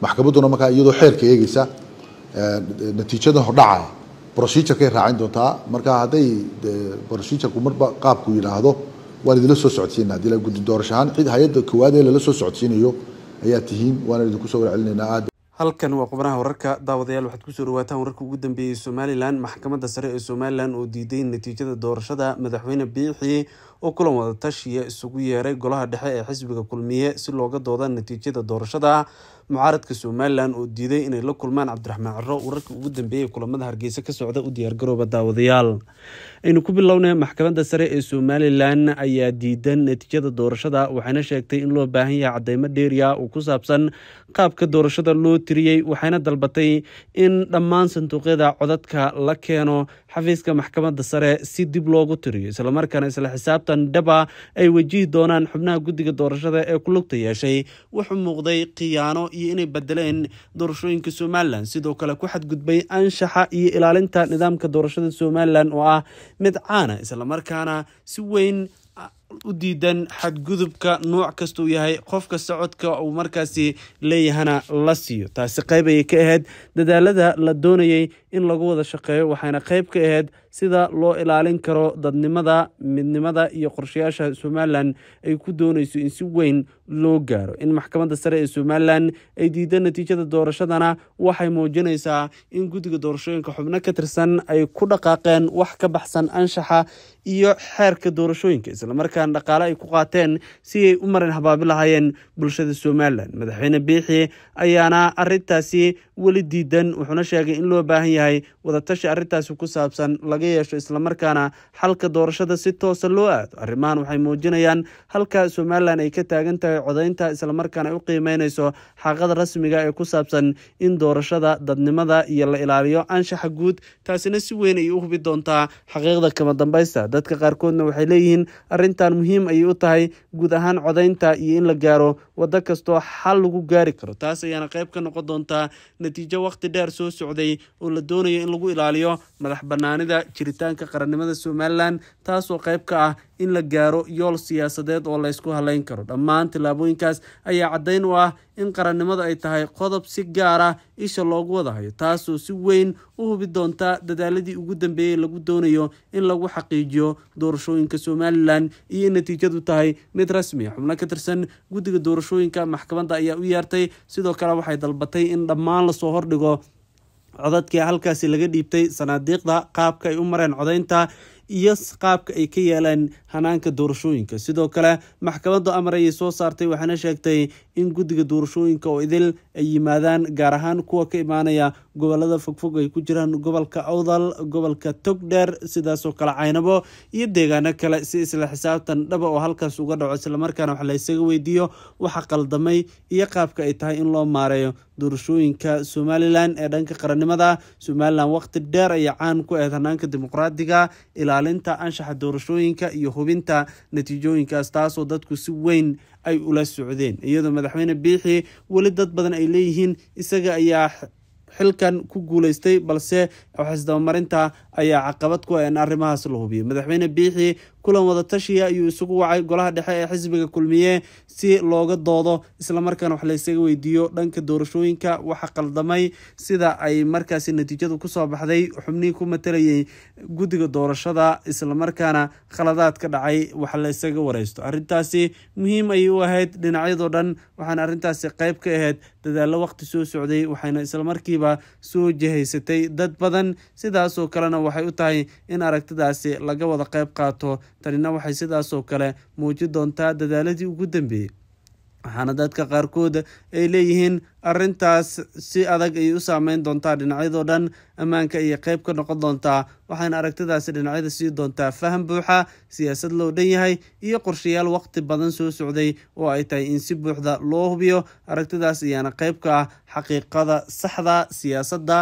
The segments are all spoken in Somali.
maxkamaduna markaa iyadoo xeerka eegeysa eh, natiijada hordhacaya brosijurkay raacin doontaa marka hadday brosijurku eh, marba qaabku yidhaahdo waan idinla soo socodsiina adii guddi doorashahaan cid hay-adda koowaadee lala soo socodsiinayo ayaa tihiin waanaan idinkusoo warcelinaynaa aad halkan waa xubnaha wararka daawadayaal waxaad kusoo dhawaataan wararka ugu dambeeyey somalilan maxkamadda sare ee somalilan oo diiday natiijada doorashada madaxweyne biixi oo kulan wada tashiya isugu yeeray golaha dhexe ee xisbiga kulmiye si looga dooda natiijada doorashada mucaaradka somalilan oo diiday inay la kulmaan cabdiraxmaan caro wararkii ugu dambeeyay kulamada hargeysa ka socda u diyaargarooba daawadayaal aynu ku bilownay maxkamadda sare ee somalilan ayaa diidan natiijada doorashada waxayna sheegtay in loo baahan yahay cadeymo dheeriya oo ku saabsan qaabka doorashada loo tiriyey waxayna dalbatay in dhammaan sanduuqyada codadka la keeno xafiiska maxkamadda sare si dib loogu tiriyo islamarkaana isla xisaabtan dhaba ay wajihi doonaan xubnaha guddiga doorashada ee ku lugta yeeshay wuxuu muuqday khiyaano iyo inay bedeleen doorashooyinka somalilan sidoo kale ku xadgudbay anshaxa iyo ilaalinta nidaamka doorashada somalilan oo ah mid caana islamarkaana si weyn u diidan xadgudubka nuuc kastuu yahay qofka socodka uu markaasi leeyahana la siiyo taasi qeyb ayay ka ahayd dadaalada la doonayay in lagu wada shaqeeyo waxayna qayb ka ahayd sida loo ilaalin karo dadnimada midnimada iyo qorshayaasha somalilan ay ku doonayso in si weyn loo gaaro in maxkamadda sare ee somalilan ay diida natiijada doorashadana waxay muujinaysaa in guddiga doorashooyinka xubno ka tirsan ay ku dhaqaaqeen wax ka baxsan anshaxa iyo xeerka doorashooyinka islamarkaana dhaqaale ay ku qaateen si ay u marin habaabi lahaayeen bulshada somalilan madaxweyne biixi ayaana arintaasi weli diidan wuxuuna sheegay in loo baahan yahay wadatashi arintaasi ku saabsan laga yeesho islamarkaana xalka doorashada si toosa loo aado arrimahan waxay muujinayaan halka somalilan ay ka taagan tahay codaynta islamarkaana ay u qiimeynayso xaqada rasmiga ee ku saabsan in doorashada dadnimada iyo la ilaaliyo anshaxa guud taasina si weyn ay u hubi doontaa xaqiiqda kama dambaysta dadka qaarkoodna waxay leeyihiin arrintan muhiim ayay u tahay guud ahaan codaynta iyo in la gaaro waddo kastoo xal lagu gaari karo taas ayaana qayb ka noqon doontaa natiijo waqti dheer soo socday oo la doonayo in lagu ilaaliyo madax bannaanida jiritaanka qarannimada somalilan taasoo qayb ka ah in la gaaro yool siyaasadeed oo laysku haleyn karo dhammaan tillaabooyinkaas ayaa caddayn u ah in qarannimada ay tahay qodob si gaar ah isha loogu wada hayo taasoo si weyn u hubi doonta dadaaladii ugu dambeeyey lagu doonayo in lagu xaqiijiyo doorashooyinka somalilan iyo in natiijadu tahay mid rasmi ah. xubno ka tirsan guddiga doorashooyinka maxkamadda ayaa u yeertay sidoo kale waxay dalbatay in dhammaan lasoo hordhigo codadkii halkaasi laga dhiibtay sanaadiiqda qaabka ay u mareen codaynta iyo qaabka ay ka yeeleen hanaanka doorashooyinka sidoo kale maxkamadda amar ayay soo saartay waxaana sheegtay in guddiga doorashooyinka oo idil ay yimaadaan gaar ahaan kuwa ka imaanaya gobolada fogfog ay ku jiraan gobolka awdal gobolka togdheer sidaasoo kale caynabo iyo deegaano kale si isla xisaabtan dhaba ah oo halkaas uga dhaco islamarkaana wax laysaga weydiiyo waxa qaldamay iyo qaabka ay tahay in loo maareeyo doorashooyinka somalilan ee dhanka qarannimada somalilan waqti dheer ayaa caan ku ahayd hanaanka dimuqraadiga ilaalinta anshaxa doorashooyinka iyo hubinta natiijooyinkaas taasoo dadku si weyn ay ula socdeen iyadoo madaxweyne biixi weli dad badan ay leeyihiin isaga ayaa xilkan ku guuleystay balse xisdabamarinta ayaa caqabad ku ah in arrimahaas la hubiyo madaxweyne biixi kulan wadatashiya ayuu isugu wacay golaha dhexe ee xisbiga kulmiye si looga doodo islamarkaana wax laysaga weydiiyo dhanka doorashooyinka waxa qaldamay sida ay markaasi natiijadu kusoo baxday xubnihii ku matalayay guddiga doorashada islamarkaana khaladaad ka dhacay wax laysaga wareysto arintaasi muhiim ayay u ahayd dhinacyadoo dhan waxaana arintaasi qayb ka ahayd dadaallo waqti soo socday waxayna islamarkiiba soo jihaysatay dad badan sidaasoo kalena waxay u tahay in aragtidaasi laga wada qayb qaato tanina waxay sidaasoo kale muujin doontaa dadaaladii ugu dambeeyey waxaana dadka qaarkood ay leeyihiin arintaas si adag ayay u saameyn doontaa dhinacyadoo dhan ammaanka ayay qeyb ka noqon doontaa waxayna aragtidaasi dhinacyada sii doontaa faham buuxa siyaasad loo dhan yahay iyo qorshayaal waqti badan soo socday oo ay tahay in si buuxda loo hubiyo aragtidaas ayaana qeyb ka ah xaqiiqada saxda siyaasadda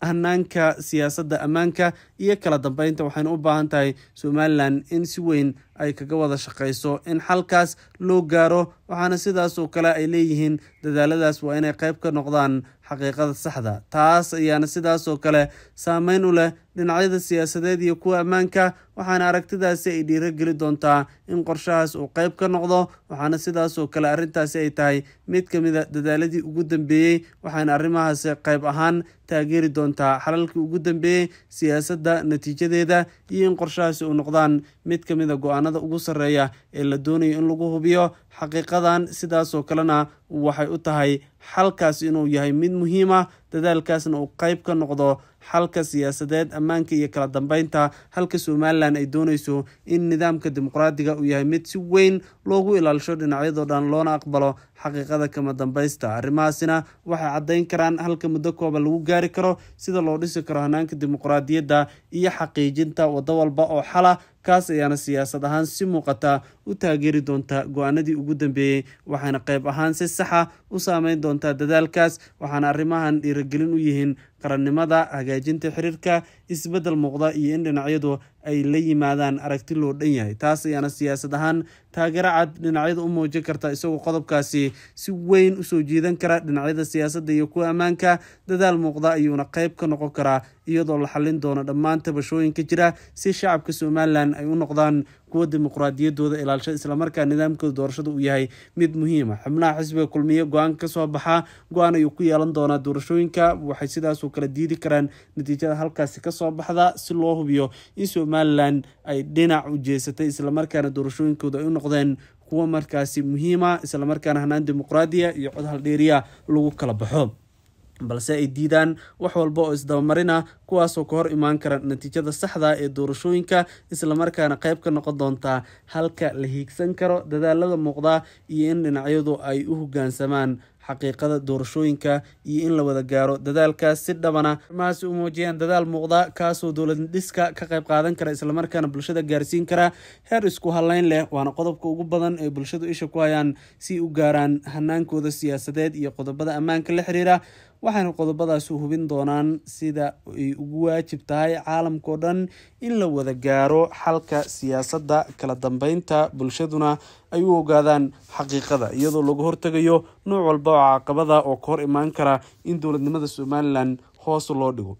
hannaanka siyaasadda ammaanka iyo kala dambeynta waxayna u baahan tahay somalilan in si weyn ay kaga wada shaqayso in xalkaas loo gaaro waxaana sidaasoo kale ay leeyihiin dadaaladaas waa inay qayb ka noqdaan xaqiiqada saxda taas ayaana sidaas oo kale saameyn u leh dhinacyada siyaasadeed iyo kuwa ammaanka waxaana aragtidaasi ay dhiirogeli doontaa in qorshahaas uu qayb ka noqdo waxaana sidaasoo kale arrintaasi ay tahay mid ka mida dadaaladii ugu dambeeyey waxaana arrimahaasi qayb ahaan taageeri doontaa xalalkii ugu dambeeyey siyaasadda natiijadeeda iyo in qorshahaasi uu noqdaan mid ka mida go-aana deegaanada ugu sarreeya ee la doonayo in lagu hubiyo xaqiiqadan sidaasoo kalena waxay u tahay xalkaas inuu yahay mid muhiim ah dadaalkaasna uu qayb ka noqdo xalka siyaasadeed ammaanka iyo kala dambeynta halka somalilan ay doonayso in nidaamka dimuqraadiga uu yahay mid si weyn loogu ilaalisho dhinacyadoo dhan loona aqbalo xaqiiqada kama dambaysta arrimahaasina waxay caddayn karaan halka muddo kooba lagu gaari karo sida loo dhisi karo hanaanka dimuqraadiyadda iyo xaqiijinta waddo walba oo xala kaas ayaana siyaasad ahaan si muuqata u taageeri doonta go-aanadii ugu dambeeyey waxayna qayb ahaan si saxa ah u saameyn doontaa dadaalkaas waxaana arrimahan dhiiragelin u yihiin qarannimada hagaajinta xiriirka isbeddel muuqda iyo in dhinacyadu ay la yimaadaan aragti loo dhan yahay taas ayaana siyaasad ahaan taageero cad dhinacyada u muujin karta isagoo qodobkaasi si weyn usoo jiidan kara dhinacyada siyaasadda iyo kuwa ammaanka dadaal muuqda ayuuna qayb ka noqon karaa iyadoo la xallin doono dhammaan tabashooyinka jira si shacabka somalilan ay u noqdaan kuwa dimuqraadiyadooda ilaalsha islamarkaa nidaamkooda doorashada uu yahay mid muhiima ah. xubnaha xisbiga kulmiye go-aan kasoo baxa go-aan ayuu ku yeelan doonaa doorashooyinka waxay sidaasu u kala diidi karaan natiijada halkaasi kasoo baxda si loo hubiyo in somalilan ay dhinac u jeesatay islamarkaana doorashooyinkooda ay u noqdeen kuwa markaasi muhiima islamarkaana hanaan dimuqraadiya iyo cod haldheeriya lagu kala baxo balse ay diidaan wax walba oo isdabamarina kuwaasoo ka hor imaan kara natiijada saxda ee doorashooyinka islamarkaana qayb ka noqon doontaa halka la hiigsan karo dadaalada muuqda iyo in dhinacyadu ay u hogaansamaan xaqiiqada doorashooyinka iyo in la wada gaaro dadaalkaas si dhabana arrimahaasi u muujiyeen dadaal muuqda kaasoo dowlad dhiska ka qayb qaadan kara islamarkaana bulshada gaarsiin kara heer isku haleyn leh waana qodobka ugu badan ay bulshadu isha ku hayaan si u gaaraan hanaankooda siyaasadeed iyo qodobada ammaanka la xiriira waxaana qodobadaasu hubin doonaan sida ay ugu waajib tahay caalamkao dhan in la wada gaaro xalka siyaasadda kala dambeynta bulshaduna ay u ogaadaan xaqiiqada iyadoo lagu hortegayo nooc walba oo caaqabada oo ka hor imaan kara in dowladnimada somalilan hoos loo dhigo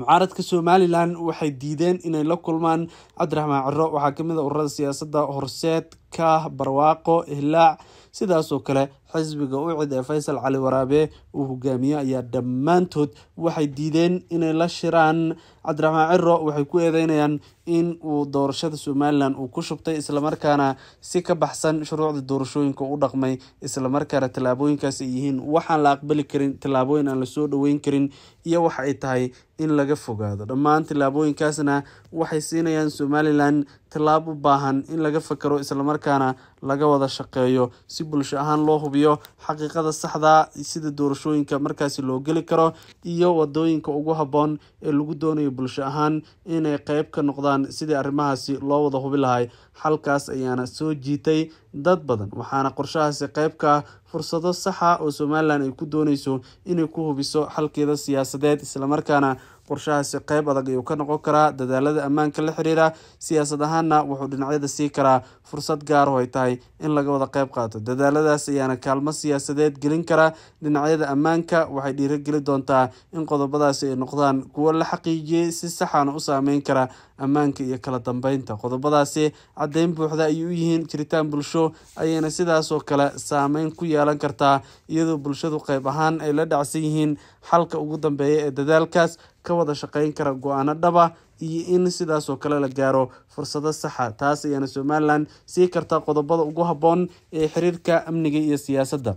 mucaaradka somalilan waxay diideen inay la kulmaan cabdiraxmaan ciro waxaa kamid a ah ururada siyaasadda horseed kaah barwaaqo ihlaac sidaasoo kale xisbiga u cid ee faysal cali waraabe uu hogaamiye ayaa dhammaantood waxay diideen inay la shiraan cabdiraxmaan ciro waxay ku eedeynayaan in uu doorashada somalilan uu ku shubtay islamarkaana si ka baxsan shuruucda doorashooyinka u dhaqmay islamarkaana tallaabooyinkaas ay yihiin waxaan la aqbali karin tallaabooyin aan lasoo dhoweyn karin iyo waxa ay tahay in laga fogaado dhammaan tallaabooyinkaasna waxay siinayaan somalilan tallaab u baahan in laga fakaro islamarka islamarkaana laga wada shaqeeyo si bulsho ahaan loo hubiyo xaqiiqada saxda sida doorashooyinka markaasi loo geli karo iyo wadooyinka ugu habboon ee lagu doonayo bulsho ahaan inay qeyb ka noqdaan sidii arrimahaasi loo wada hubi lahay halkaas ayaana soo jiitay dad badan waxaana qorshahaasi qeyb ka ah fursado saxa oo somalilan ay ku dooneyso inay ku hubiso xalkeeda siyaasadeed islamarkaana qorshahaasi qeyb adag ayuu ka noqon karaa dadaalada ammaanka la xiriira siyaasad ahaanna wuxuu dhinacyada sii karaa fursad gaar oo ay tahay in laga wada qeyb qaato dadaaladaas ayaana kaalmo siyaasadeed gelin kara dhinacyada ammaanka waxay dhiirageli doontaa in qodobadaasi ay noqdaan kuwo la xaqiijiyey si saxana u saameyn kara ammaanka iyo kala dambeynta qodobadaasi caddeyn buuxda ay u yihiin jiritaan bulsho ayayna sidaasoo kale saameyn ku yeelan kartaa iyadoo bulshadu qayb ahaan ay la dhacsan yihiin xalka ugu dambeeya ee dadaalkaas ka wada shaqeyn kara go-aano dhaba iyo in sidaasoo kale la gaaro fursado saxa ah. taas ayaana somalilan sii kartaa qodobada ugu habboon ee xiriirka amniga iyo siyaasadda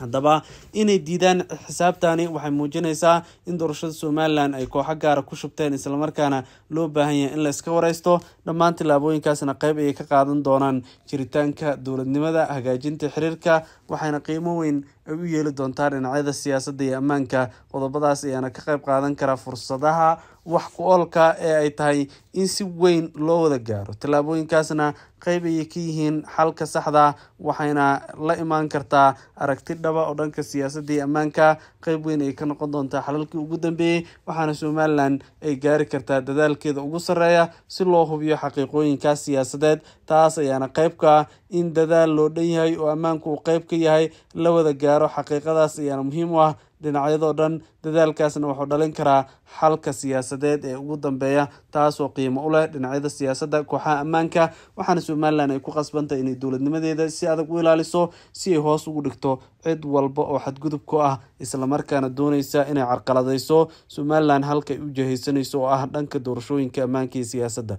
haddaba inay diidaan xisaabtani waxay muujinaysaa in doorashada somalilan ay kooxo gaara ku shubteen islamarkaana loo baahan yahay in layska wareysto dhammaan tillaabooyinkaasna qeyb ayay ka qaadan doonaan jiritaanka dowladnimada hagaajinta xiriirka waxayna qiimo weyn ay u yeeli doontaa dhinacyada siyaasadda iyo ammaanka qodobadaas ayaana ka qeyb qaadan kara fursadaha wax ku oolka ee ay tahay in si weyn loo wada gaaro tallaabooyinkaasna qeyb ayay ka yihiin xalka saxda waxayna la imaan kartaa aragti dhaba oo dhanka siyaasadda ammaanka qeyb weyn ay ka noqon doontaa xalalkii ugu dambeeyey waxaana somalilan ay gaari kartaa dadaalkeeda ugu sarreeya si loo hubiyo xaqiiqooyinkaas siyaasadeed taas ayaana qeybka in dadaal loo dhan yahay oo ammaanku uu qayb ka yahay la wada gaaro xaqiiqadaas ayaana muhiim u ah dhinacyadoo dhan dadaalkaasna wuxuu dhalin karaa xalka siyaasadeed ee ugu dambeeya taasoo qiimo u leh dhinacyada siyaasadda kooxaha ammaanka waxaana somalilan ay ku qasbantay inay dowladnimadeeda si adag u ilaaliso si ay hoos ugu dhigto cid walba oo xadgudub ku ah islamarkaana doonaysa inay carqaladeyso somalilan halkay u jahaysanayso oo ah dhanka doorashooyinka ammaanka iyo siyaasadda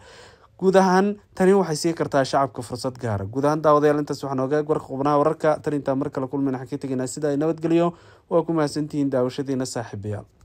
guud ahaan tani waxay siin kartaa shacabka fursad gaara guud ahaan daawadayaal intaas waxaan oga warka qubnaha wararka tan intaan mar kale kulmin waxaan ka tegaynaa sida ay nabadgelyo waa ku mahadsantihiin daawashadiina saaxiibayaal